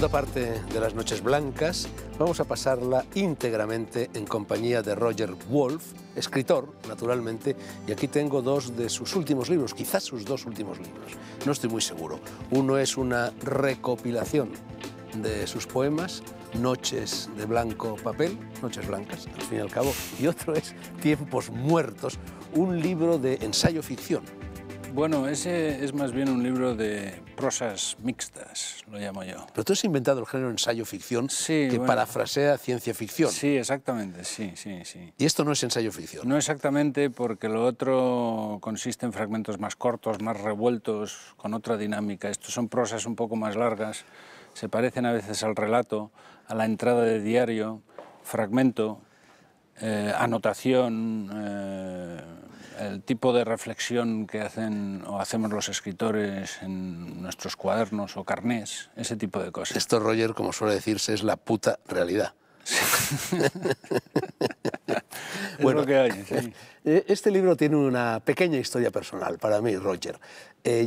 segunda parte de las Noches Blancas vamos a pasarla íntegramente en compañía de Roger Wolf, escritor, naturalmente, y aquí tengo dos de sus últimos libros, quizás sus dos últimos libros, no estoy muy seguro. Uno es una recopilación de sus poemas, Noches de Blanco Papel, Noches Blancas, al fin y al cabo, y otro es Tiempos Muertos, un libro de ensayo ficción bueno, ese es más bien un libro de prosas mixtas, lo llamo yo. Pero tú has inventado el género ensayo-ficción que parafrasea ciencia-ficción. Sí, exactamente, sí, sí, sí. Y esto no es ensayo-ficción. No exactamente, porque lo otro consiste en fragmentos más cortos, más revueltos, con otra dinámica. Estos son prosas un poco más largas, se parecen a veces al relato, a la entrada de diario, fragmento, eh, anotación, eh, el tipo de reflexión que hacen o hacemos los escritores en nuestros cuadernos o carnés, ese tipo de cosas. Esto, Roger, como suele decirse, es la puta realidad. bueno, que hay, eh, este libro tiene una pequeña historia personal para mí, Roger.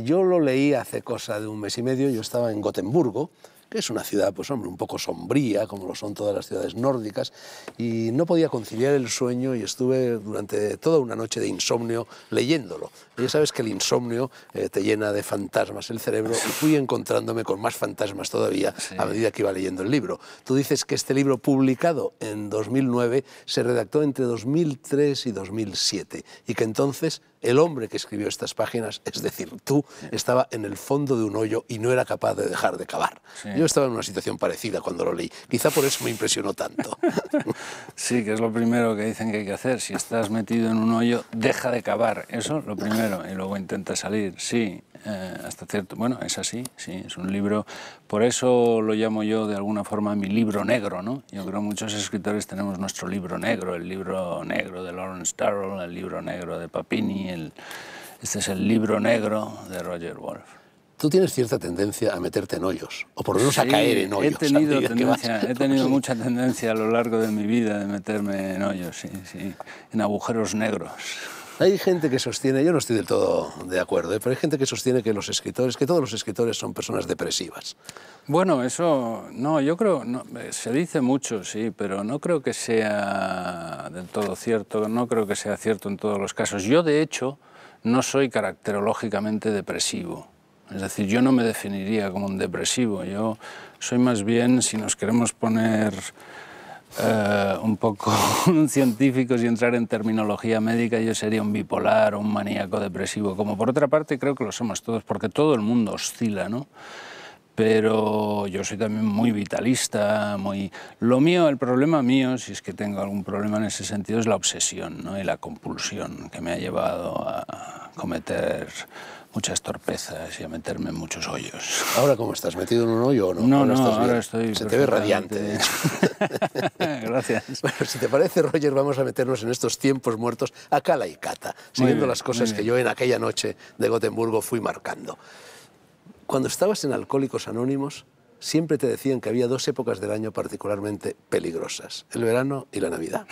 yo lo leí hace cosa de un mes y medio, yo estaba en Gotemburgo, que es una ciudad, pues hombre, un poco sombría, como lo son todas las ciudades nórdicas, y no podía conciliar el sueño y estuve durante toda una noche de insomnio leyéndolo. ya sabes que el insomnio eh, te llena de fantasmas el cerebro y fui encontrándome con más fantasmas todavía a medida que iba leyendo el libro. Tú dices que este libro, publicado en 2009, se redactó entre 2003 y 2007 y que entonces el hombre que escribió estas páginas, es decir, tú, estaba en el fondo de un hoyo y no era capaz de dejar de cavar. Yo estaba en una situación parecida cuando lo leí. Quizá por eso me impresionó tanto. Sí, que es lo primero que dicen que hay que hacer. Si estás metido en un hoyo, deja de cavar. Eso lo primero. Y luego intenta salir. Sí, eh, hasta cierto... Bueno, es así, sí, es un libro... Por eso lo llamo yo de alguna forma mi libro negro, ¿no? Yo creo que muchos escritores tenemos nuestro libro negro, el libro negro de Lawrence Darrell, el libro negro de Papini, el... este es el libro negro de Roger Wolf tú tienes cierta tendencia a meterte en hoyos, o por lo menos a caer en hoyos. He tenido, he tenido mucha tendencia a lo largo de mi vida de meterme en hoyos, sí, sí, en agujeros negros. Hay gente que sostiene, yo no estoy del todo de acuerdo, ¿eh? pero hay gente que sostiene que los escritores, que todos los escritores son personas depresivas. Bueno, eso no, yo creo, no, eh, se dice mucho, sí, pero no creo que sea del todo cierto, no creo que sea cierto en todos los casos. Yo, de hecho, no soy caracterológicamente depresivo. Es decir, yo no me definiría como un depresivo, yo soy más bien, si nos queremos poner eh, un poco científicos y entrar en terminología médica, yo sería un bipolar o un maníaco depresivo, como por otra parte creo que lo somos todos, porque todo el mundo oscila, ¿no? pero yo soy también muy vitalista, muy... Lo mío, el problema mío, si es que tengo algún problema en ese sentido, es la obsesión ¿no? y la compulsión que me ha llevado a cometer muchas torpezas y a meterme en muchos hoyos. ¿Ahora cómo estás? ¿Metido en un hoyo o no? No, ahora no, ahora estoy... Se te ve radiante, gracias. Bueno, si te parece, Roger, vamos a meternos en estos tiempos muertos a la y cata, siguiendo las cosas que yo en aquella noche de Gotemburgo fui marcando. Cuando estabas en Alcohólicos Anónimos, siempre te decían que había dos épocas del año particularmente peligrosas, el verano y la Navidad.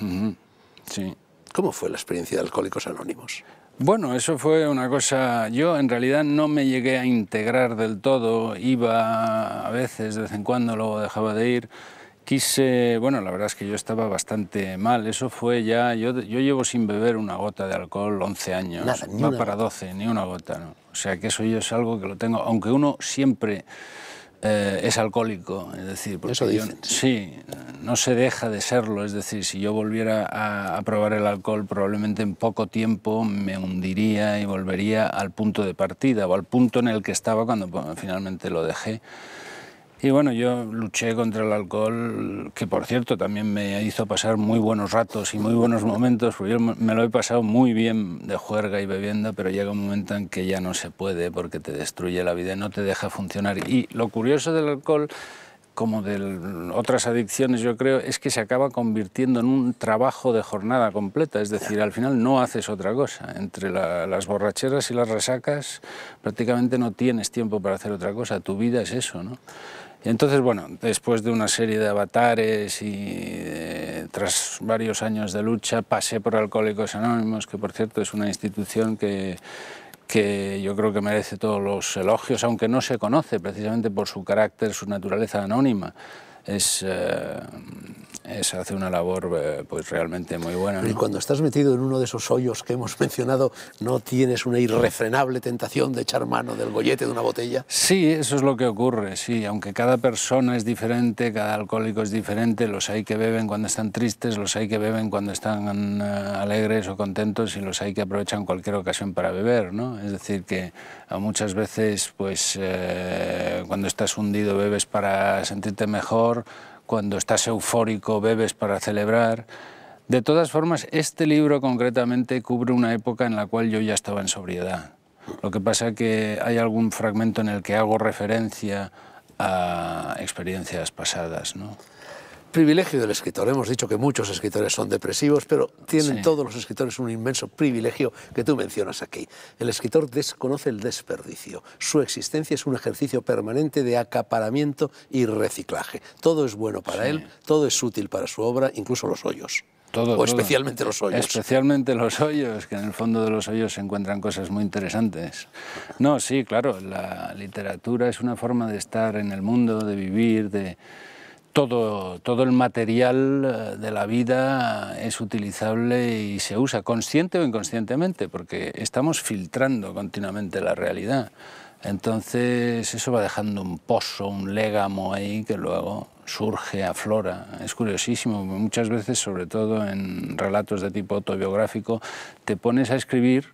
Sí. ¿Cómo fue la experiencia de Alcohólicos Anónimos? Bueno, eso fue una cosa... Yo en realidad no me llegué a integrar del todo, iba a veces, de vez en cuando, luego dejaba de ir quise, bueno, la verdad es que yo estaba bastante mal, eso fue ya, yo, llevo sin beber una gota de alcohol 11 años, Nada, una... para 12, ni una gota, ¿no? O sea que eso yo es algo que lo tengo, aunque uno siempre eh, es alcohólico, es decir, porque eso yo, sí, no se deja de serlo, es decir, si yo volviera a, probar el alcohol probablemente en poco tiempo me hundiría y volvería al punto de partida o al punto en el que estaba cuando finalmente lo dejé. Y bueno, yo luché contra el alcohol, que por cierto también me hizo pasar muy buenos ratos y muy buenos momentos, yo me lo he pasado muy bien de juerga y bebiendo, pero llega un momento en que ya no se puede porque te destruye la vida y no te deja funcionar. Y lo curioso del alcohol como de otras adicciones, yo creo, es que se acaba convirtiendo en un trabajo de jornada completa. Es decir, al final no haces otra cosa. Entre las borracheras y las resacas prácticamente no tienes tiempo para hacer otra cosa. Tu vida es eso, ¿no? Entonces, bueno, después de una serie de avatares y eh, tras varios años de lucha, pasé por Alcohólicos Anónimos, que por cierto es una institución que, que yo creo que merece todos los elogios, aunque no se conoce precisamente por su carácter, su naturaleza anónima. Es, eh, es eh, hace una labor eh, pues realmente muy buena. Y cuando estás metido en uno de esos hoyos que hemos mencionado, ¿no tienes una irrefrenable tentación de echar mano del gollete de una botella? Sí, eso es lo que ocurre, sí. Aunque cada persona es diferente, cada alcohólico es diferente, los hay que beben cuando están tristes, los hay que beben cuando están eh, alegres o contentos y los hay que aprovechan cualquier ocasión para beber, ¿no? Es decir, que muchas veces, pues, cuando estás hundido bebes para sentirte mejor, cuando estás eufórico bebes para celebrar. De todas formas, este libro concretamente cubre una época en la cual yo ya estaba en sobriedad. Lo que pasa es que hay algún fragmento en el que hago referencia a experiencias pasadas. ¿no? privilegio del escritor. Hemos dicho que muchos escritores son depresivos, pero tienen todos los escritores un inmenso privilegio que tú mencionas aquí. El escritor desconoce el desperdicio. Su existencia es un ejercicio permanente de acaparamiento y reciclaje. Todo es bueno para él, todo es útil para su obra, incluso los hoyos. o especialmente los hoyos. Especialmente los hoyos, que en el fondo de los hoyos se encuentran cosas muy interesantes. No, sí, claro, la literatura es una forma de estar en el mundo, de vivir, de todo, el material eh, de la vida es utilizable y se usa, consciente o inconscientemente, porque estamos filtrando continuamente la realidad. Entonces eso va dejando un pozo, un légamo ahí que luego surge, aflora. Es curiosísimo, muchas veces, sobre todo en relatos de tipo autobiográfico, te pones a escribir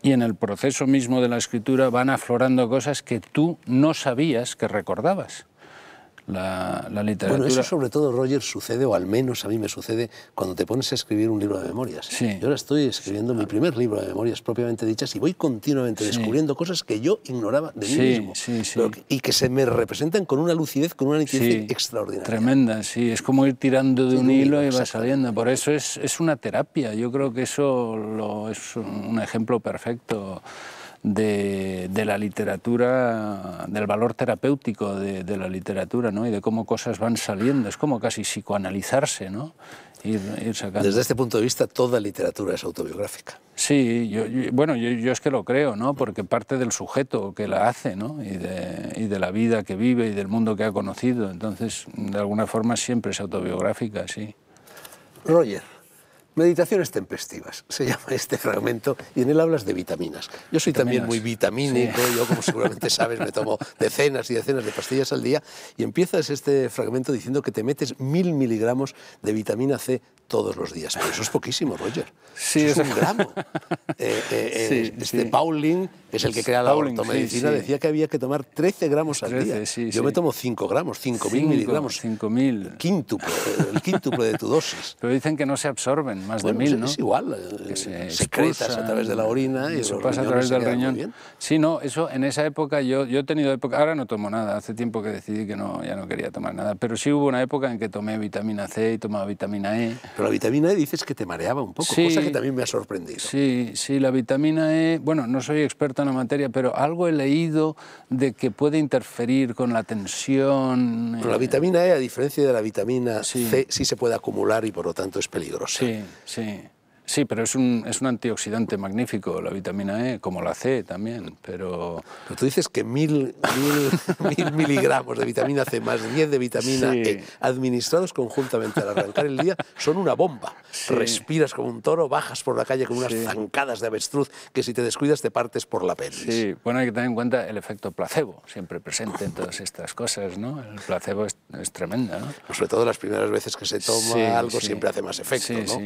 y en el proceso mismo de la escritura van aflorando cosas que tú no sabías que recordabas la, Bueno, eso sobre todo, Roger, sucede, o al menos a mí me sucede, cuando te pones a escribir un libro de memorias. Yo ahora estoy escribiendo mi primer libro de memorias propiamente dichas y voy continuamente descubriendo cosas que yo ignoraba de mí mismo. y que se me representan con una lucidez, con una nitidez extraordinaria. Tremenda, sí. Es como ir tirando de un, hilo, y va saliendo. Por eso es, una terapia. Yo creo que eso es un ejemplo perfecto de, la literatura, del valor terapéutico de, la literatura ¿no? y de cómo cosas van saliendo. Es como casi psicoanalizarse, ¿no? Desde este punto de vista, toda literatura es autobiográfica. Sí, yo, bueno, yo, es que lo creo, ¿no? Porque parte del sujeto que la hace, Y de, y de, la vida que vive y del mundo que ha conocido. Entonces, de alguna forma siempre es autobiográfica, sí. Roger. Meditaciones tempestivas, se llama este fragmento, y en él hablas de vitaminas. Yo soy también muy vitamínico, yo como seguramente sabes me tomo decenas y decenas de pastillas al día, y empiezas este fragmento diciendo que te metes mil miligramos de vitamina C todos los días. Pero eso es poquísimo, Roger. Sí, es un gramo. Eh, eh, eh, este Pauling, que es el que crea la medicina medicina decía que había que tomar 13 gramos al día. yo me tomo 5 gramos, mil miligramos. 5.000. Quíntuple, el quíntuple de tu dosis. Pero dicen que no se absorben más de mil, pues ¿no? Es igual, eh, se eh, secretas a través de la orina y eso pasa a través del riñón. Sí, no, eso en esa época yo, yo he tenido época, ahora no tomo nada, hace tiempo que decidí que no, ya no quería tomar nada, pero sí hubo una época en que tomé vitamina C y tomaba vitamina E. Pero la vitamina E dices que te mareaba un poco, cosa que también me ha sorprendido. Sí, sí, la vitamina E, bueno, no soy experto en la materia, pero algo he leído de que puede interferir con la tensión. Pero la eh. vitamina E, a diferencia de la vitamina C, sí se puede acumular y por lo tanto es peligrosa. Sí, Sí. Sí, pero es un, antioxidante magnífico, la vitamina E, como la C también, pero... tú dices que mil, miligramos de vitamina C más 10 de vitamina E, administrados conjuntamente al arrancar el día, son una bomba. Respiras como un toro, bajas por la calle con unas zancadas de avestruz que si te descuidas te partes por la pelvis. Sí, bueno, hay que tener en cuenta el efecto placebo, siempre presente en todas estas cosas, ¿no? El placebo es, es tremendo, ¿no? Pues sobre todo las primeras veces que se toma algo siempre hace más efecto, ¿no?